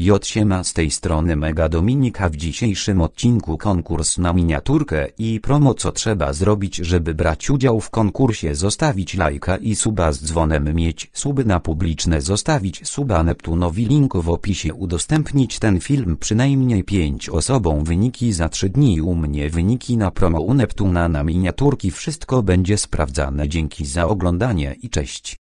J siema z tej strony Mega Dominika w dzisiejszym odcinku konkurs na miniaturkę i promo co trzeba zrobić żeby brać udział w konkursie zostawić lajka i suba z dzwonem mieć suby na publiczne zostawić suba Neptunowi link w opisie udostępnić ten film przynajmniej 5 osobom wyniki za 3 dni u mnie wyniki na promo u Neptuna na miniaturki wszystko będzie sprawdzane dzięki za oglądanie i cześć.